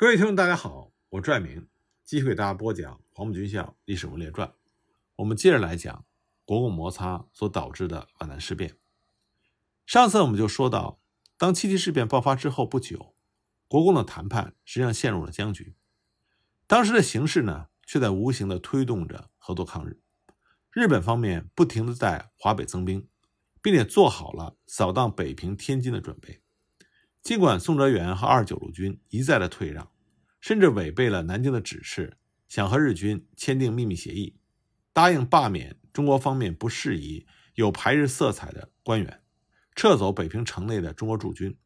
各位听众，大家好，我拽明，继续给大家播讲《黄埔军校历史文列传》。我们接着来讲国共摩擦所导致的皖南事变。上次我们就说到，当七七事变爆发之后不久，国共的谈判实际上陷入了僵局。当时的形势呢，却在无形的推动着合作抗日。日本方面不停的在华北增兵，并且做好了扫荡北平、天津的准备。尽管宋哲元和二十九路军一再的退让，甚至违背了南京的指示，想和日军签订秘密协议，答应罢免中国方面不适宜、有排日色彩的官员，撤走北平城内的中国驻军，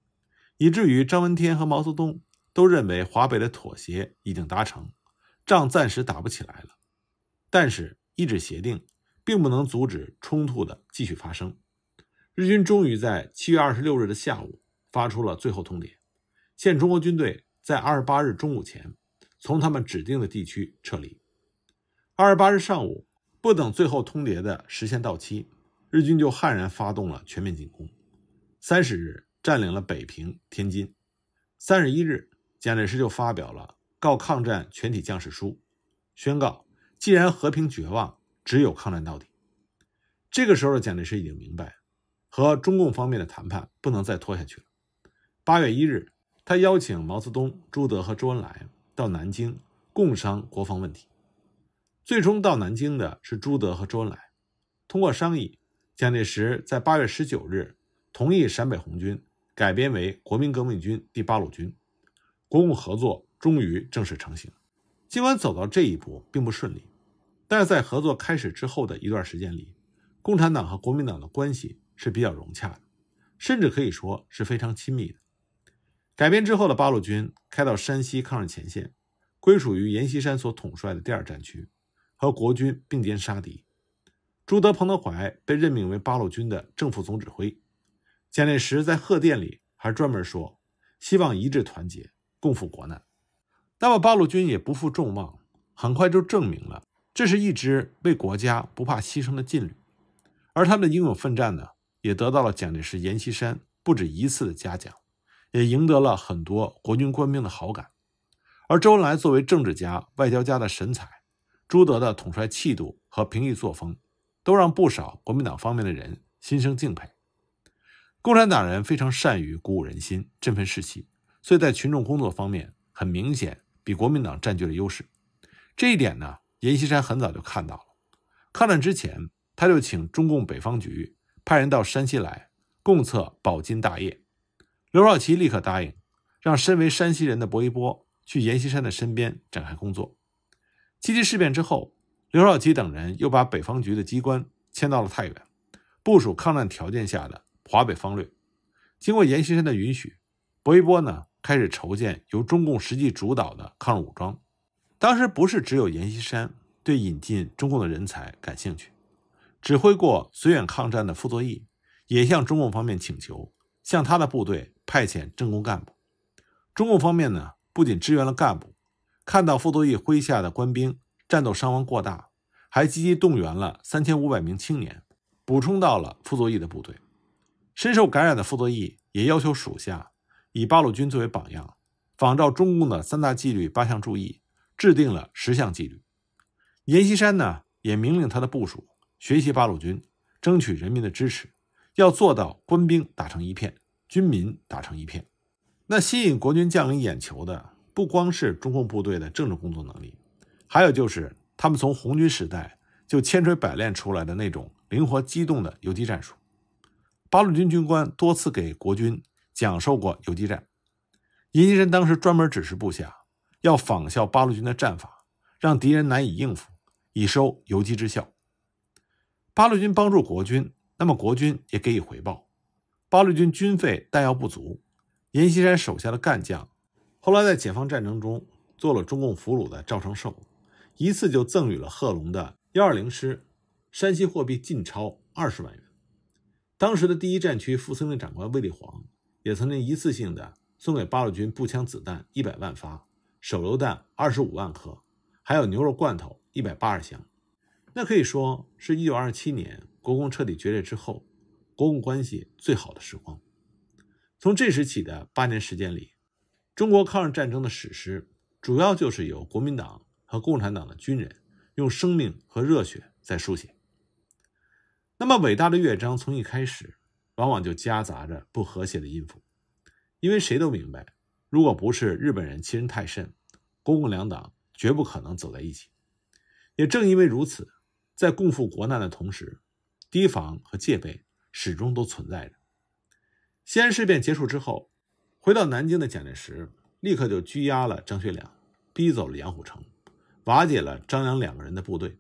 以至于张闻天和毛泽东都认为华北的妥协已经达成，仗暂时打不起来了。但是，一纸协定并不能阻止冲突的继续发生。日军终于在七月二十六日的下午。发出了最后通牒，限中国军队在二十八日中午前从他们指定的地区撤离。二十八日上午，不等最后通牒的时限到期，日军就悍然发动了全面进攻。三十日占领了北平、天津。三十一日，蒋介石就发表了《告抗战全体将士书》，宣告既然和平绝望，只有抗战到底。这个时候的蒋介石已经明白，和中共方面的谈判不能再拖下去了。八月一日，他邀请毛泽东、朱德和周恩来到南京共商国防问题。最终到南京的是朱德和周恩来。通过商议，蒋介石在八月十九日同意陕北红军改编为国民革命军第八路军。国共合作终于正式成型。尽管走到这一步并不顺利，但是在合作开始之后的一段时间里，共产党和国民党的关系是比较融洽的，甚至可以说是非常亲密的。改编之后的八路军开到山西抗日前线，归属于阎锡山所统帅的第二战区，和国军并肩杀敌。朱德、彭德怀被任命为八路军的正副总指挥。蒋介石在贺电里还专门说，希望一致团结，共赴国难。那么八路军也不负众望，很快就证明了这是一支为国家不怕牺牲的劲旅。而他们的英勇奋战呢，也得到了蒋介石、阎锡山不止一次的嘉奖。也赢得了很多国军官兵的好感，而周恩来作为政治家、外交家的神采，朱德的统帅气度和平易作风，都让不少国民党方面的人心生敬佩。共产党人非常善于鼓舞人心、振奋士气，所以在群众工作方面，很明显比国民党占据了优势。这一点呢，阎锡山很早就看到了。抗战之前，他就请中共北方局派人到山西来共策保金大业。刘少奇立刻答应，让身为山西人的薄一波去阎锡山的身边展开工作。七七事变之后，刘少奇等人又把北方局的机关迁到了太原，部署抗战条件下的华北方略。经过阎锡山的允许，薄一波呢开始筹建由中共实际主导的抗日武装。当时不是只有阎锡山对引进中共的人才感兴趣，指挥过绥远抗战的傅作义也向中共方面请求，向他的部队。派遣政工干部，中共方面呢不仅支援了干部，看到傅作义麾下的官兵战斗伤亡过大，还积极动员了三千五百名青年补充到了傅作义的部队。深受感染的傅作义也要求属下以八路军作为榜样，仿照中共的三大纪律八项注意，制定了十项纪律。阎锡山呢也命令他的部署学习八路军，争取人民的支持，要做到官兵打成一片。军民打成一片，那吸引国军将领眼球的，不光是中共部队的政治工作能力，还有就是他们从红军时代就千锤百炼出来的那种灵活机动的游击战术。八路军军官多次给国军讲授过游击战，阎锡山当时专门指示部下要仿效八路军的战法，让敌人难以应付，以收游击之效。八路军帮助国军，那么国军也给予回报。八路军军费弹药不足，阎锡山手下的干将，后来在解放战争中做了中共俘虏的赵成寿，一次就赠予了贺龙的幺二零师山西货币近钞二十万元。当时的第一战区副司令长官卫立煌也曾经一次性的送给八路军步枪子弹一百万发，手榴弹二十五万颗，还有牛肉罐头一百八十箱。那可以说是一九二七年国共彻底决裂之后。国共关系最好的时光，从这时起的八年时间里，中国抗日战争的史诗，主要就是由国民党和共产党的军人用生命和热血在书写。那么伟大的乐章，从一开始往往就夹杂着不和谐的音符，因为谁都明白，如果不是日本人欺人太甚，国共两党绝不可能走在一起。也正因为如此，在共赴国难的同时，提防和戒备。始终都存在着。西安事变结束之后，回到南京的蒋介石立刻就拘押了张学良，逼走了杨虎城，瓦解了张杨两个人的部队。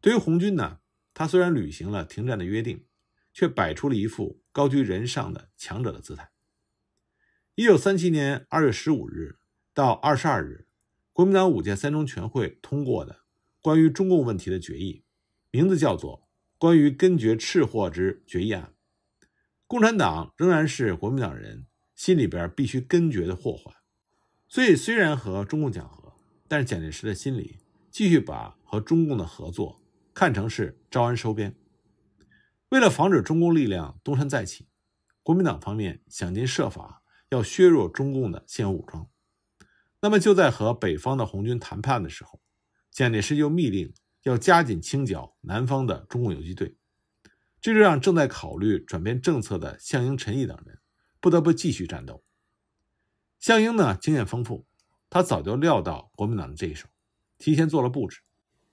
对于红军呢，他虽然履行了停战的约定，却摆出了一副高居人上的强者的姿态。一九三七年二月十五日到二十二日，国民党五届三中全会通过的关于中共问题的决议，名字叫做。关于根绝赤祸之决议案，共产党仍然是国民党人心里边必须根绝的祸患，所以虽然和中共讲和，但是蒋介石的心里继续把和中共的合作看成是招安收编。为了防止中共力量东山再起，国民党方面想尽设法要削弱中共的现有武装。那么就在和北方的红军谈判的时候，蒋介石又密令。要加紧清剿南方的中共游击队，这就让正在考虑转变政策的项英、陈毅等人不得不继续战斗。项英呢，经验丰富，他早就料到国民党的这一手，提前做了布置。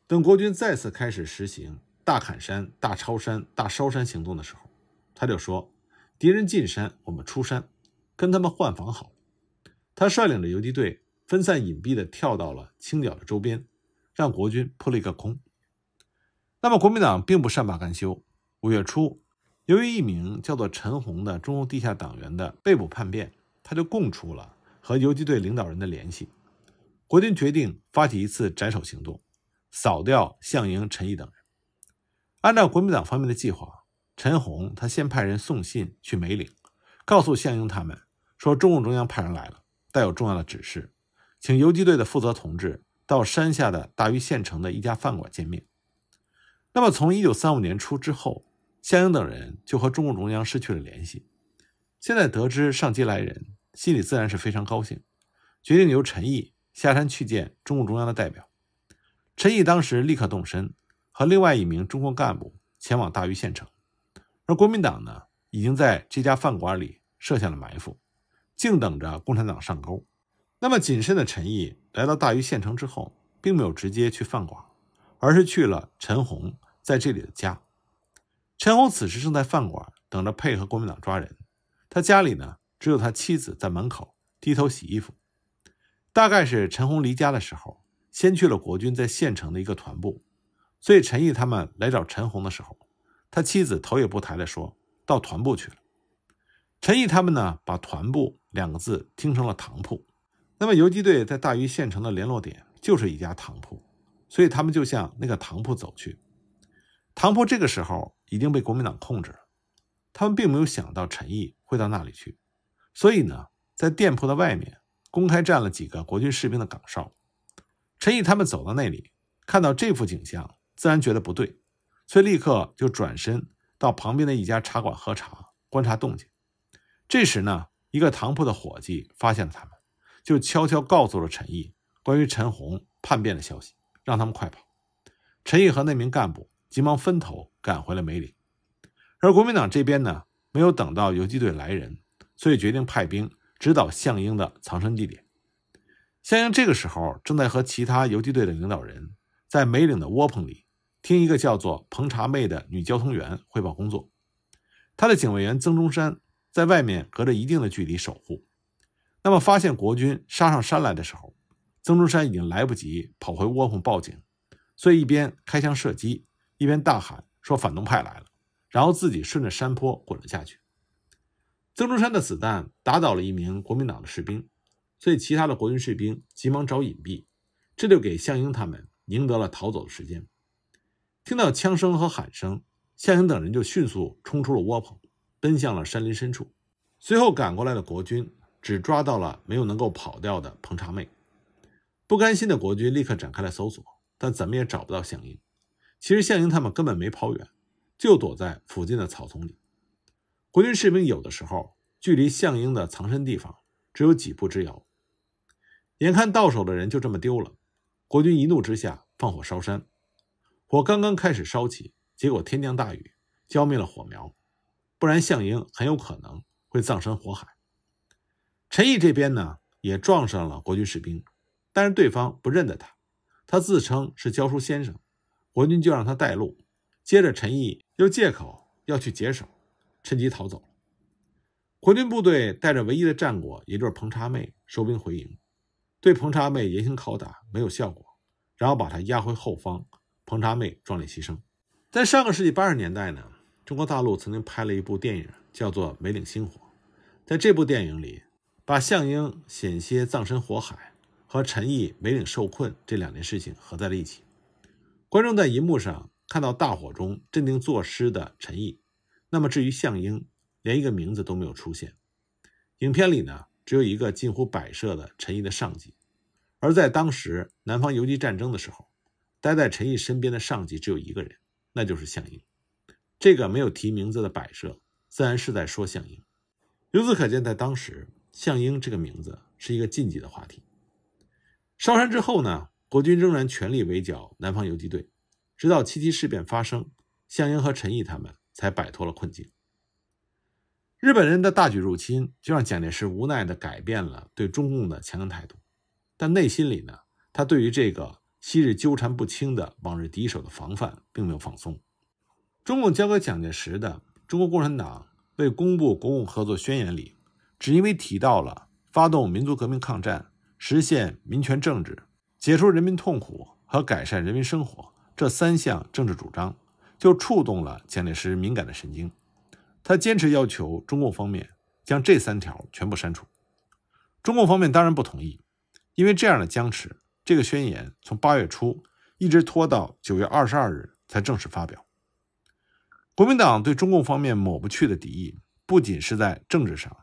等国军再次开始实行大砍山、大抄山、大烧山行动的时候，他就说：“敌人进山，我们出山，跟他们换防好。”他率领着游击队分散隐蔽地跳到了清剿的周边，让国军扑了一个空。那么，国民党并不善罢甘休。五月初，由于一名叫做陈洪的中共地下党员的被捕叛变，他就供出了和游击队领导人的联系。国军决定发起一次斩首行动，扫掉项英、陈毅等人。按照国民党方面的计划，陈红他先派人送信去梅岭，告诉项英他们说，中共中央派人来了，带有重要的指示，请游击队的负责同志到山下的大余县城的一家饭馆见面。那么，从一九三五年初之后，项英等人就和中共中央失去了联系。现在得知上级来人，心里自然是非常高兴，决定由陈毅下山去见中共中央的代表。陈毅当时立刻动身，和另外一名中共干部前往大余县城。而国民党呢，已经在这家饭馆里设下了埋伏，静等着共产党上钩。那么谨慎的陈毅来到大余县城之后，并没有直接去饭馆，而是去了陈洪。在这里的家，陈红此时正在饭馆等着配合国民党抓人。他家里呢，只有他妻子在门口低头洗衣服。大概是陈红离家的时候，先去了国军在县城的一个团部，所以陈毅他们来找陈红的时候，他妻子头也不抬的说到团部去了。陈毅他们呢，把团部两个字听成了堂铺。那么游击队在大余县城的联络点就是一家堂铺，所以他们就向那个堂铺走去。唐铺这个时候已经被国民党控制了，他们并没有想到陈毅会到那里去，所以呢，在店铺的外面公开站了几个国军士兵的岗哨。陈毅他们走到那里，看到这幅景象，自然觉得不对，所以立刻就转身到旁边的一家茶馆喝茶，观察动静。这时呢，一个唐铺的伙计发现了他们，就悄悄告诉了陈毅关于陈红叛变的消息，让他们快跑。陈毅和那名干部。急忙分头赶回了梅岭，而国民党这边呢，没有等到游击队来人，所以决定派兵指导项英的藏身地点。项英这个时候正在和其他游击队的领导人，在梅岭的窝棚里听一个叫做彭茶妹的女交通员汇报工作。他的警卫员曾中山在外面隔着一定的距离守护。那么发现国军杀上山来的时候，曾中山已经来不及跑回窝棚报警，所以一边开枪射击。一边大喊说“反动派来了”，然后自己顺着山坡滚了下去。曾中山的子弹打倒了一名国民党的士兵，所以其他的国军士兵急忙找隐蔽，这就给项英他们赢得了逃走的时间。听到枪声和喊声，项英等人就迅速冲出了窝棚，奔向了山林深处。随后赶过来的国军只抓到了没有能够跑掉的彭查妹。不甘心的国军立刻展开了搜索，但怎么也找不到项英。其实项英他们根本没跑远，就躲在附近的草丛里。国军士兵有的时候距离项英的藏身地方只有几步之遥，眼看到手的人就这么丢了，国军一怒之下放火烧山。火刚刚开始烧起，结果天降大雨，浇灭了火苗。不然项英很有可能会葬身火海。陈毅这边呢也撞上了国军士兵，但是对方不认得他，他自称是教书先生。国军就让他带路，接着陈毅又借口要去解手，趁机逃走。了。国军部队带着唯一的战果，也就是彭查妹，收兵回营，对彭查妹严刑拷打没有效果，然后把她押回后方。彭查妹壮烈牺牲。在上个世纪八十年代呢，中国大陆曾经拍了一部电影，叫做《梅岭星火》。在这部电影里，把项英险些葬身火海和陈毅梅岭受困这两件事情合在了一起。观众在银幕上看到大火中镇定作诗的陈毅，那么至于项英，连一个名字都没有出现。影片里呢，只有一个近乎摆设的陈毅的上级，而在当时南方游击战争的时候，待在陈毅身边的上级只有一个人，那就是项英。这个没有提名字的摆设，自然是在说项英。由此可见，在当时，项英这个名字是一个禁忌的话题。烧山之后呢？国军仍然全力围剿南方游击队，直到七七事变发生，项英和陈毅他们才摆脱了困境。日本人的大举入侵，就让蒋介石无奈地改变了对中共的强硬态度，但内心里呢，他对于这个昔日纠缠不清的往日敌手的防范并没有放松。中共交给蒋介石的《中国共产党为公布国共合作宣言》里，只因为提到了发动民族革命抗战，实现民权政治。解除人民痛苦和改善人民生活这三项政治主张，就触动了蒋介石敏感的神经。他坚持要求中共方面将这三条全部删除。中共方面当然不同意，因为这样的僵持，这个宣言从八月初一直拖到九月二十二日才正式发表。国民党对中共方面抹不去的敌意，不仅是在政治上，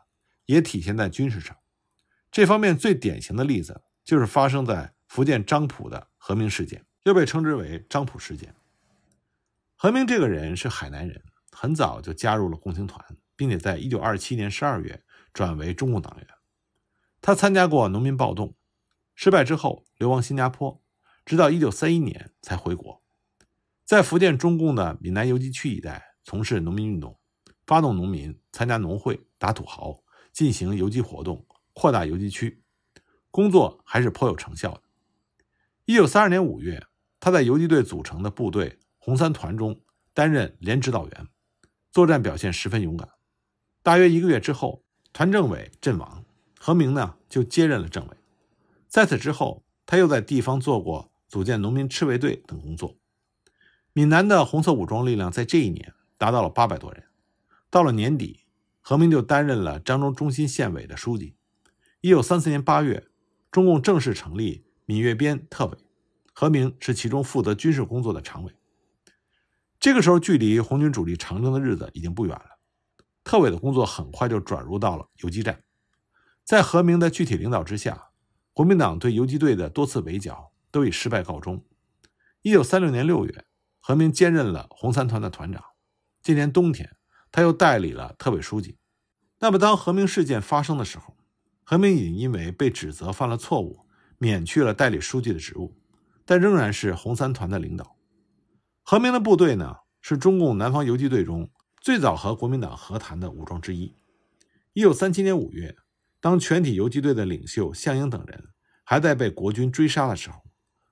也体现在军事上。这方面最典型的例子，就是发生在。福建漳浦的何明事件又被称之为漳浦事件。何明这个人是海南人，很早就加入了共青团，并且在一九二七年十二月转为中共党员。他参加过农民暴动，失败之后流亡新加坡，直到一九三一年才回国，在福建中共的闽南游击区一带从事农民运动，发动农民参加农会、打土豪、进行游击活动，扩大游击区，工作还是颇有成效的。一九三二年五月，他在游击队组成的部队红三团中担任连指导员，作战表现十分勇敢。大约一个月之后，团政委阵亡，何明呢就接任了政委。在此之后，他又在地方做过组建农民赤卫队等工作。闽南的红色武装力量在这一年达到了八百多人。到了年底，何明就担任了漳州中心县委的书记。一九三四年八月，中共正式成立。闽粤边特委，何明是其中负责军事工作的常委。这个时候，距离红军主力长征的日子已经不远了。特委的工作很快就转入到了游击战，在何明的具体领导之下，国民党对游击队的多次围剿都以失败告终。一九三六年六月，何明兼任了红三团的团长。今年冬天，他又代理了特委书记。那么，当何明事件发生的时候，何明也因为被指责犯了错误。免去了代理书记的职务，但仍然是红三团的领导。何明的部队呢，是中共南方游击队中最早和国民党和谈的武装之一。一九三七年五月，当全体游击队的领袖项英等人还在被国军追杀的时候，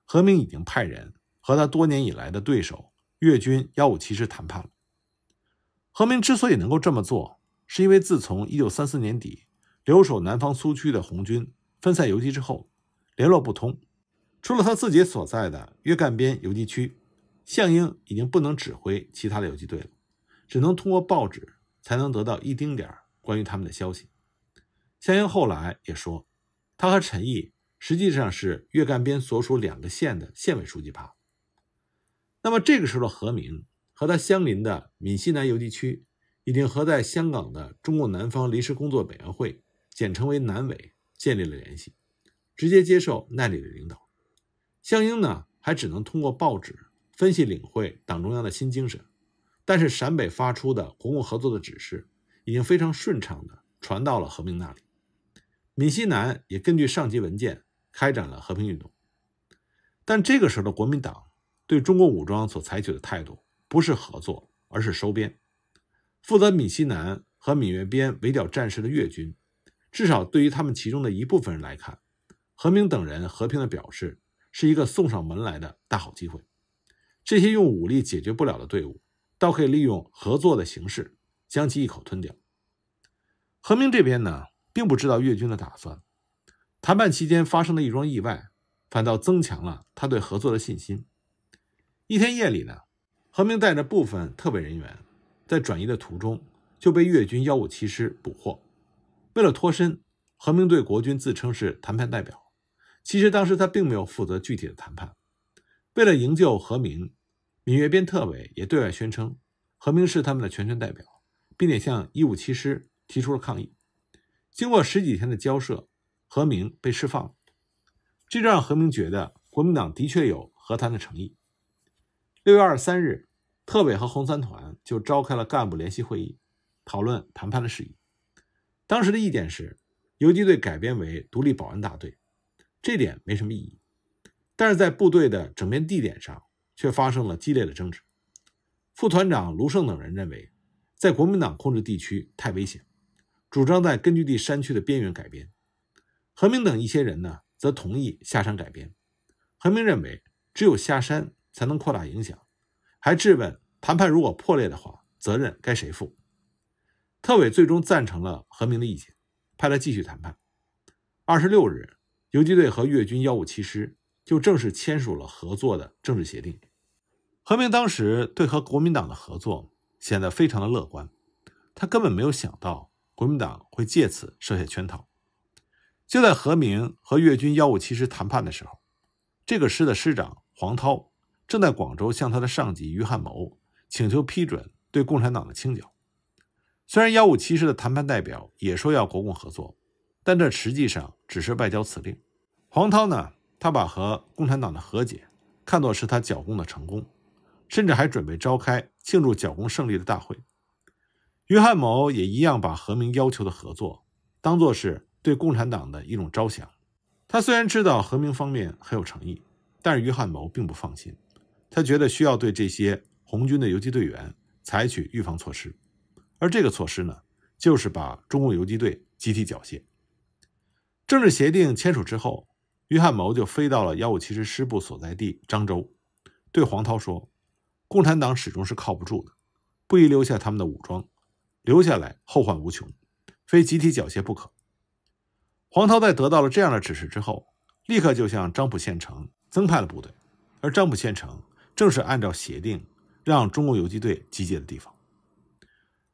何明已经派人和他多年以来的对手粤军幺五七师谈判了。何明之所以能够这么做，是因为自从一九三四年底留守南方苏区的红军分散游击之后。联络不通，除了他自己所在的粤赣边游击区，项英已经不能指挥其他的游击队了，只能通过报纸才能得到一丁点关于他们的消息。项英后来也说，他和陈毅实际上是粤赣边所属两个县的县委书记派。那么这个时候，的何明和他相邻的闽西南游击区，已经和在香港的中共南方临时工作委员会，简称为南委，建立了联系。直接接受那里的领导，项英呢还只能通过报纸分析领会党中央的新精神，但是陕北发出的国共合作的指示已经非常顺畅地传到了何明那里。闽西南也根据上级文件开展了和平运动，但这个时候的国民党对中国武装所采取的态度不是合作，而是收编。负责闽西南和闽粤边围剿战事的粤军，至少对于他们其中的一部分人来看。何明等人和平的表示，是一个送上门来的大好机会。这些用武力解决不了的队伍，倒可以利用合作的形式将其一口吞掉。何明这边呢，并不知道越军的打算。谈判期间发生的一桩意外，反倒增强了他对合作的信心。一天夜里呢，何明带着部分特委人员，在转移的途中就被越军幺五七师捕获。为了脱身，何明对国军自称是谈判代表。其实当时他并没有负责具体的谈判。为了营救何明，闽粤边特委也对外宣称何明是他们的全权代表，并且向一五七师提出了抗议。经过十几天的交涉，何明被释放了，这让何明觉得国民党的确有和谈的诚意。六月二十三日，特委和红三团就召开了干部联席会议，讨论谈判的事宜。当时的意见是，游击队改编为独立保安大队。这点没什么意义，但是在部队的整编地点上却发生了激烈的争执。副团长卢胜等人认为，在国民党控制地区太危险，主张在根据地山区的边缘改编。何明等一些人呢，则同意下山改编。何明认为，只有下山才能扩大影响，还质问谈判如果破裂的话，责任该谁负？特委最终赞成了何明的意见，派他继续谈判。二十六日。游击队和粤军幺五七师就正式签署了合作的政治协定。何明当时对和国民党的合作显得非常的乐观，他根本没有想到国民党会借此设下圈套。就在何明和粤军幺五七师谈判的时候，这个师的师长黄涛正在广州向他的上级于汉谋请求批准对共产党的清剿。虽然幺五七师的谈判代表也说要国共合作。但这实际上只是外交辞令。黄涛呢，他把和共产党的和解看作是他剿共的成功，甚至还准备召开庆祝剿共胜利的大会。约翰谋也一样，把何明要求的合作当作是对共产党的一种招降。他虽然知道何明方面很有诚意，但是约翰谋并不放心，他觉得需要对这些红军的游击队员采取预防措施，而这个措施呢，就是把中共游击队集体缴械。政治协定签署之后，余汉谋就飞到了幺五七师师部所在地漳州，对黄涛说：“共产党始终是靠不住的，不宜留下他们的武装，留下来后患无穷，非集体缴械不可。”黄涛在得到了这样的指示之后，立刻就向漳浦县城增派了部队，而漳浦县城正是按照协定让中共游击队集结的地方。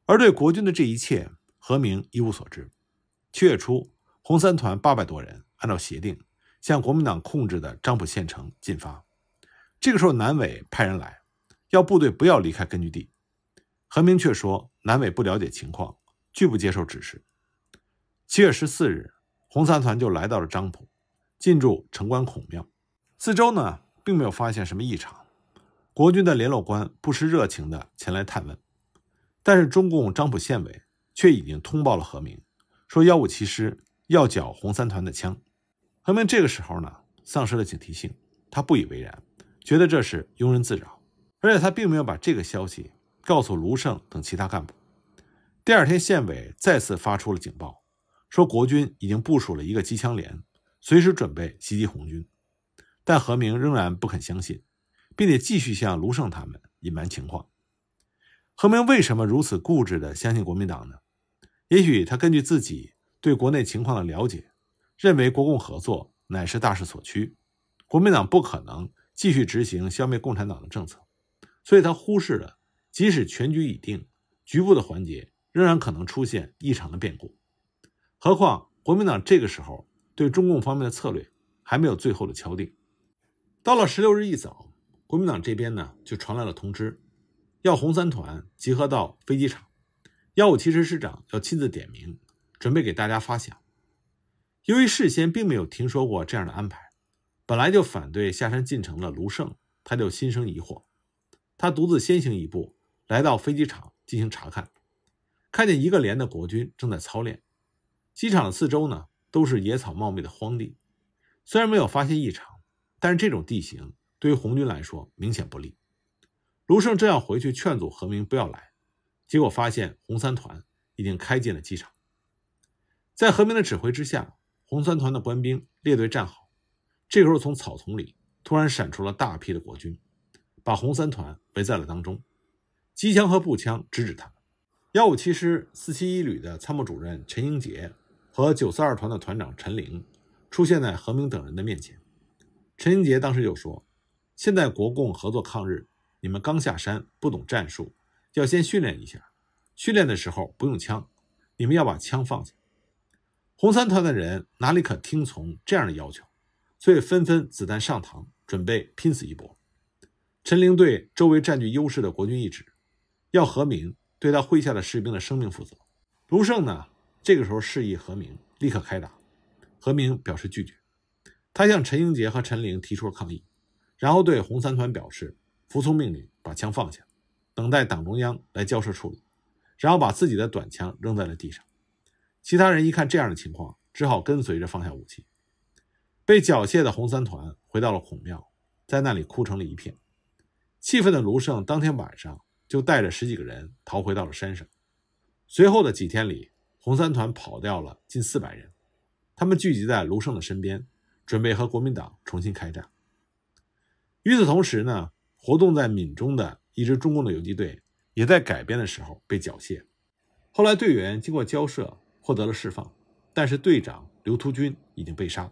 而对国军的这一切，何明一无所知。七月初。红三团八百多人按照协定向国民党控制的漳浦县城进发。这个时候，南委派人来，要部队不要离开根据地。何明却说南委不了解情况，拒不接受指示。七月十四日，红三团就来到了漳浦，进驻城关孔庙。四周呢，并没有发现什么异常。国军的联络官不失热情的前来探问，但是中共漳浦县委却已经通报了何明，说幺五七师。要缴红三团的枪，何明这个时候呢丧失了警惕性，他不以为然，觉得这是庸人自扰，而且他并没有把这个消息告诉卢胜等其他干部。第二天，县委再次发出了警报，说国军已经部署了一个机枪连，随时准备袭击红军。但何明仍然不肯相信，并且继续向卢胜他们隐瞒情况。何明为什么如此固执地相信国民党呢？也许他根据自己。对国内情况的了解，认为国共合作乃是大势所趋，国民党不可能继续执行消灭共产党的政策，所以他忽视了即使全局已定，局部的环节仍然可能出现异常的变故。何况国民党这个时候对中共方面的策略还没有最后的敲定。到了十六日一早，国民党这边呢就传来了通知，要红三团集合到飞机场，幺五七师师长要亲自点名。准备给大家发饷。由于事先并没有听说过这样的安排，本来就反对下山进城的卢胜，他就心生疑惑。他独自先行一步，来到飞机场进行查看，看见一个连的国军正在操练。机场的四周呢，都是野草茂密的荒地。虽然没有发现异常，但是这种地形对于红军来说明显不利。卢胜正要回去劝阻何明不要来，结果发现红三团已经开进了机场。在何明的指挥之下，红三团的官兵列队站好。这时候，从草丛里突然闪出了大批的国军，把红三团围在了当中。机枪和步枪直指他。们。幺五七师四七一旅的参谋主任陈英杰和九四二团的团长陈玲出现在何明等人的面前。陈英杰当时就说：“现在国共合作抗日，你们刚下山，不懂战术，要先训练一下。训练的时候不用枪，你们要把枪放下。”红三团的人哪里可听从这样的要求，所以纷纷子弹上膛，准备拼死一搏。陈凌对周围占据优势的国军一指，要何明对他麾下的士兵的生命负责。卢胜呢，这个时候示意何明立刻开打，何明表示拒绝，他向陈英杰和陈玲提出了抗议，然后对红三团表示服从命令，把枪放下，等待党中央来交涉处理，然后把自己的短枪扔在了地上。其他人一看这样的情况，只好跟随着放下武器。被缴械的红三团回到了孔庙，在那里哭成了一片。气愤的卢胜当天晚上就带着十几个人逃回到了山上。随后的几天里，红三团跑掉了近四百人，他们聚集在卢胜的身边，准备和国民党重新开战。与此同时呢，活动在闽中的一支中共的游击队也在改编的时候被缴械。后来队员经过交涉。获得了释放，但是队长刘突军已经被杀。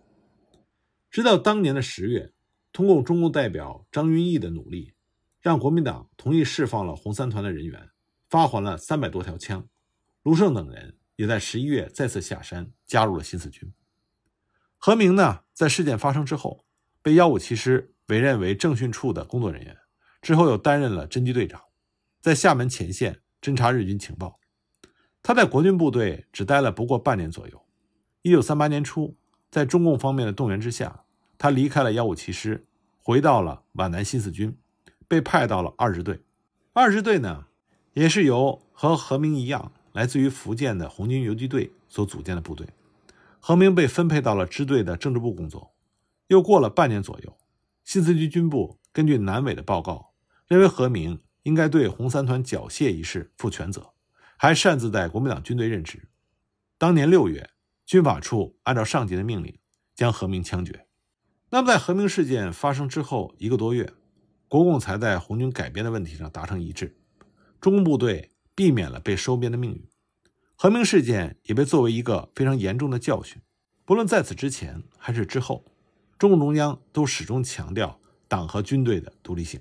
直到当年的十月，通过中共代表张云逸的努力，让国民党同意释放了红三团的人员，发还了三百多条枪。卢胜等人也在十一月再次下山，加入了新四军。何明呢，在事件发生之后，被幺五七师委任为政训处的工作人员，之后又担任了侦缉队长，在厦门前线侦察日军情报。他在国军部队只待了不过半年左右，一九三八年初，在中共方面的动员之下，他离开了幺五七师，回到了皖南新四军，被派到了二支队。二支队呢，也是由和何明一样来自于福建的红军游击队所组建的部队。何明被分配到了支队的政治部工作。又过了半年左右，新四军军部根据南委的报告，认为何明应该对红三团缴械一事负全责。还擅自在国民党军队任职。当年六月，军法处按照上级的命令，将何明枪决。那么，在何明事件发生之后一个多月，国共才在红军改编的问题上达成一致，中共部队避免了被收编的命运。何明事件也被作为一个非常严重的教训。不论在此之前还是之后，中共中央都始终强调党和军队的独立性。